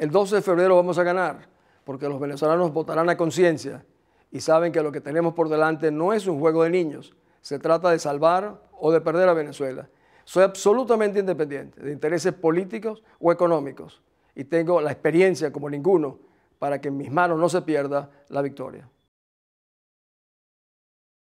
El 12 de febrero vamos a ganar, porque los venezolanos votarán a conciencia y saben que lo que tenemos por delante no es un juego de niños, se trata de salvar o de perder a Venezuela. Soy absolutamente independiente de intereses políticos o económicos y tengo la experiencia como ninguno para que en mis manos no se pierda la victoria.